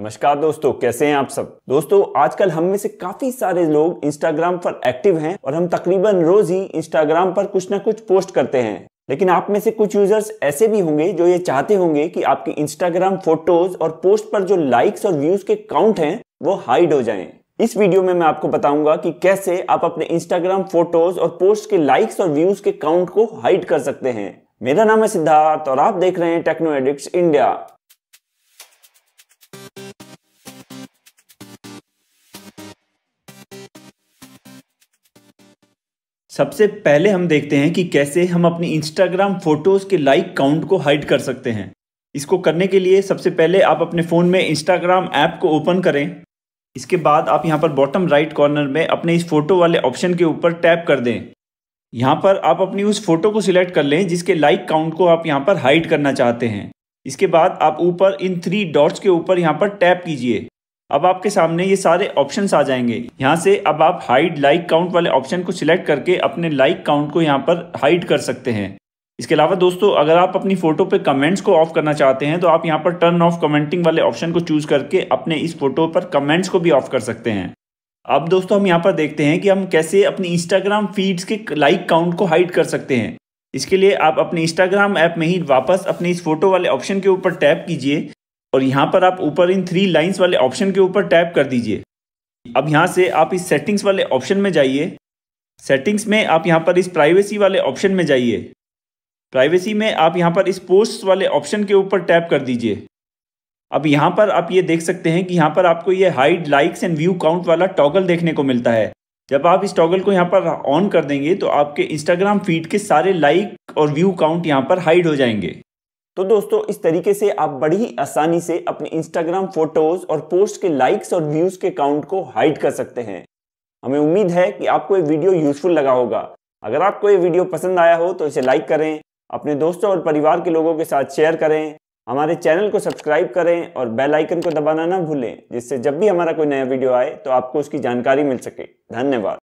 नमस्कार दोस्तों कैसे हैं आप सब दोस्तों आजकल हम में से काफी सारे लोग इंस्टाग्राम पर एक्टिव हैं और हम तकरीबन रोज ही इंस्टाग्राम पर कुछ ना कुछ पोस्ट करते हैं लेकिन आप में से कुछ यूजर्स ऐसे भी होंगे जो ये चाहते होंगे कि आपकी इंस्टाग्राम फोटोज और पोस्ट पर जो लाइक्स और व्यूज के काउंट हैं वो हाइड हो जाएं। इस वीडियो में मैं आपको बताऊंगा कि कैसे आप अपने इंस्टाग्राम फोटोज और पोस्ट के लाइक्स और व्यूज के काउंट को हाइड कर सकते हैं मेरा नाम है सिद्धार्थ और आप देख रहे हैं टेक्नो एडिक्स इंडिया सबसे पहले हम देखते हैं कि कैसे हम अपनी इंस्टाग्राम फोटोज़ के लाइक काउंट को हाइड कर सकते हैं इसको करने के लिए सबसे पहले आप अपने फ़ोन में इंस्टाग्राम ऐप को ओपन करें इसके बाद आप यहाँ पर बॉटम राइट कॉर्नर में अपने इस फ़ोटो वाले ऑप्शन के ऊपर टैप कर दें यहाँ पर आप अपनी उस फ़ोटो को सिलेक्ट कर लें जिसके लाइक काउंट को आप यहाँ पर हाइड करना चाहते हैं इसके बाद आप ऊपर इन थ्री डॉट्स के ऊपर यहाँ पर टैप कीजिए अब आपके सामने ये सारे ऑप्शंस आ जाएंगे यहाँ से अब आप हाइड लाइक काउंट वाले ऑप्शन को सिलेक्ट करके अपने लाइक काउंट को यहाँ पर हाइड कर सकते हैं इसके अलावा दोस्तों अगर आप अपनी फोटो पे कमेंट्स को ऑफ करना चाहते हैं तो आप यहाँ पर टर्न ऑफ कमेंटिंग वाले ऑप्शन को चूज करके अपने इस फोटो पर कमेंट्स को भी ऑफ कर सकते हैं अब दोस्तों हम यहाँ पर देखते हैं कि हम कैसे अपनी इंस्टाग्राम फीड्स के लाइक काउंट को हाइड कर सकते हैं इसके लिए आप अपने इंस्टाग्राम ऐप में ही वापस अपने इस फोटो वाले ऑप्शन के ऊपर टैप कीजिए और यहाँ पर आप ऊपर इन थ्री लाइन्स वाले ऑप्शन के ऊपर टैप कर दीजिए अब यहाँ से आप इस सेटिंग्स वाले ऑप्शन में जाइए सेटिंग्स में आप यहाँ पर इस प्राइवेसी वाले ऑप्शन में जाइए प्राइवेसी में आप यहाँ पर इस पोस्ट वाले ऑप्शन के ऊपर टैप कर दीजिए अब यहाँ पर आप ये देख सकते हैं कि यहाँ पर आपको ये hide likes and view count वाला टॉगल देखने को मिलता है जब आप इस टॉगल को यहाँ पर ऑन कर देंगे तो आपके इंस्टाग्राम फीड के सारे लाइक और व्यू काउंट यहाँ पर हाइड हो जाएंगे तो दोस्तों इस तरीके से आप बड़ी ही आसानी से अपने इंस्टाग्राम फोटोज और पोस्ट के लाइक्स और व्यूज के काउंट को हाइड कर सकते हैं हमें उम्मीद है कि आपको ये वीडियो यूजफुल लगा होगा अगर आपको ये वीडियो पसंद आया हो तो इसे लाइक करें अपने दोस्तों और परिवार के लोगों के साथ शेयर करें हमारे चैनल को सब्सक्राइब करें और बेल आइकन को दबाना ना भूलें जिससे जब भी हमारा कोई नया वीडियो आए तो आपको उसकी जानकारी मिल सके धन्यवाद